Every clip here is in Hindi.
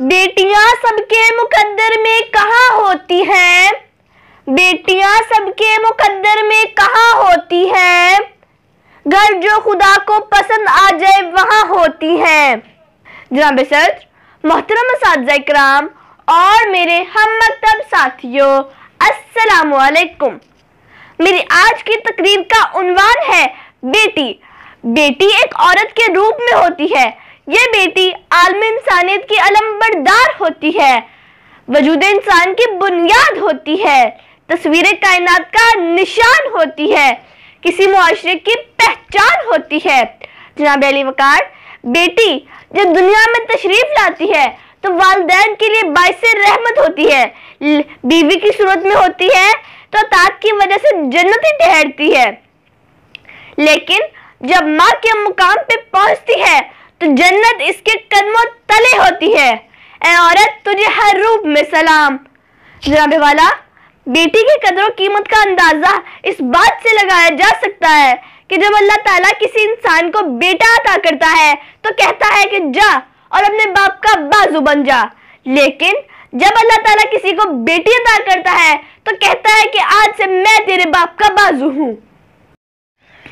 बेटियां सबके मुकद्दर में कहा होती हैं बेटियां सबके मुकद्दर में कहा होती हैं घर जो खुदा को पसंद आ जाए वहां होती हैं जनाब सर मोहतरम साजाम और मेरे हम मकतब साथियों अस्सलाम वालेकुम मेरी आज की तकरीर का उनवान है बेटी बेटी एक औरत के रूप में होती है ये बेटी आलम इंसानियत की अलम्बरदार होती है वजूद इंसान की बुनियाद होती है तस्वीर कायनात का निशान होती है किसी मुआरे की पहचान होती है जनाब अली वकार बेटी जब दुनिया में तशरीफ लाती है तो वालदे के लिए बायस रहमत होती है बीवी की सूरत में होती है तो ताक की वजह से जन्नत ही ठहरती है लेकिन जब माँ के मुकाम पे पहुंचती है तो जन्नत इसके कदमों तले होती है ए औरत तुझे हर रूप में सलाम जनाबे वाला बेटी की कदरों कीमत का अंदाज़ा इस बात से लगाया जा सकता है कि जब अल्लाह ताला किसी इंसान को बेटा अता करता है तो कहता है कि जा और अपने बाप का बाजू बन जा लेकिन जब अल्लाह ताला किसी को बेटी अता करता है तो कहता है कि आज से मैं तेरे बाप का बाजू हूँ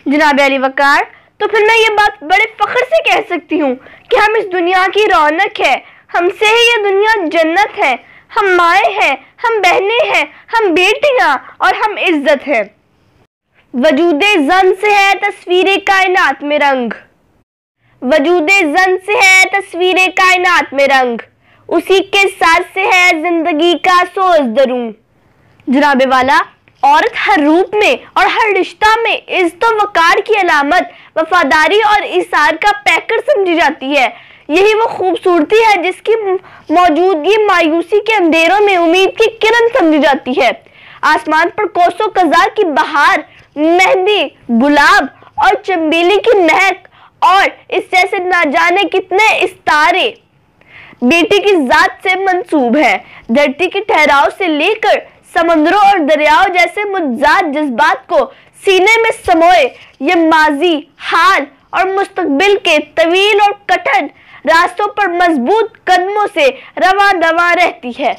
जनाब अली वकार तो फिर मैं ये बात बड़े फ़ख्र से कह सकती हूँ कि हम इस दुनिया की रौनक है हमसे ही ये दुनिया जन्नत है हम माए हैं हम बहने हैं हम बेटियाँ और हम इज्जत हैं वजूद जन से है तस्वीर कायनात में रंग वजूद जन से है तस्वीर कायनात में रंग उसी के साथ से है जिंदगी का सोच दरू जनाबे वाला औरत हर रूप में और हर रिश्ता में इज्जत वकार की अलामत वफादारी और इशार का पैकर समझी जाती है यही वो खूबसूरती है जिसकी मौजूदगी मायूसी के अंधेरों में उम्मीद की किरण समझी जाती है आसमान पर कोसों कजार की बहार मेहंदी गुलाब और चमेली की महक और इस जैसे ना जाने कितने इस्तारे बेटी की जात से मंसूब है धरती के ठहराव से लेकर समुद्रों और दरियाओं जैसे मुजाद जज्बात को सीने में समोए ये माजी हाल और मुस्तबिल के तवील और कठिन रास्तों पर मजबूत कदमों से रवा दवा रहती है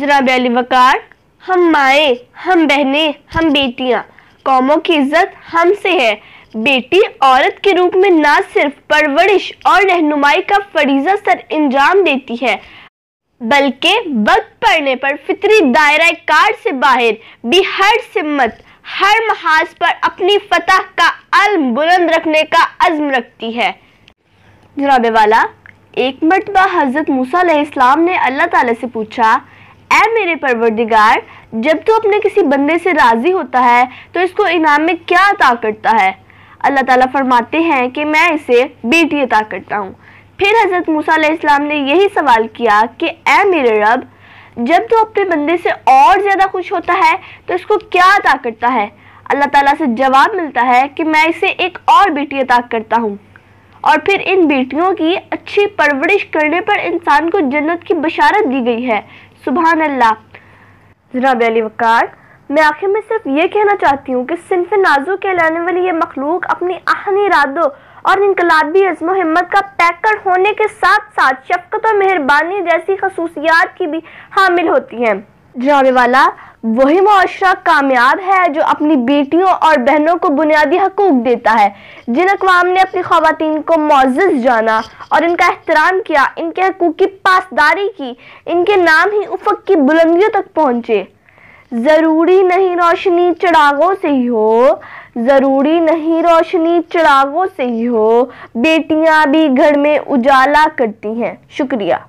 जनाब अली वकार हम माए हम बहने हम बेटियाँ कौमों की इज्जत हमसे है बेटी औरत के रूप में ना सिर्फ परवरिश और रहनुमाई का फरीजा सर अंजाम देती है बल्कि वक्त पड़ने पर फितरी दायरा कार से बाहर भी हर सिमत हर महाज पर अपनी फतह का अल्म बुलंद रखने का अज़म रखती है जनाब वाला एक मरतबा हज़रत मूसा ने अल्लाह ताला से पूछा ए मेरे परवरदिगार जब तू अपने किसी बंदे से राज़ी होता है तो इसको इनाम में क्या अता करता है अल्लाह ताला फरमाते हैं कि मैं इसे बेटी अता करता हूँ फिर हज़रत मूसा इस्लाम ने यही सवाल किया कि ए मेरे रब जब तू तो अपने बंदे से और ज़्यादा खुश होता है तो इसको क्या अता करता है अल्लाह ताला से जवाब मिलता है कि मैं इसे एक और बेटी अता करता हूँ और फिर इन बेटियों की अच्छी परवरिश करने पर इंसान को जन्नत की बशारत दी गई है सुबह अल्लाह जनाब अली वक़ार मैं आखिर में सिर्फ ये कहना चाहती हूँ कि सिनफ नाजु कहलाने वाली ये मखलूक अपनी आहनी इरादों और इनकलाबी अज़म हिम्मत का पैकर होने के साथ साथ शफकत और मेहरबानी जैसी खसूसियात की भी हामिल होती हैं जनाबे हाँ, वाला वही मुआरा कामयाब है जो अपनी बेटियों और बहनों को बुनियादी हकूक देता है जिन अकवाम ने अपनी खातन को मोज़ जाना और इनका एहतराम किया इनके हकूक़ की पासदारी की इनके नाम ही उफक की बुलंदियों तक पहुँचे ज़रूरी नहीं रोशनी चिरागों से ही हो ज़रूरी नहीं रोशनी चिरागों से ही हो बेटियां भी घर में उजाला करती हैं शुक्रिया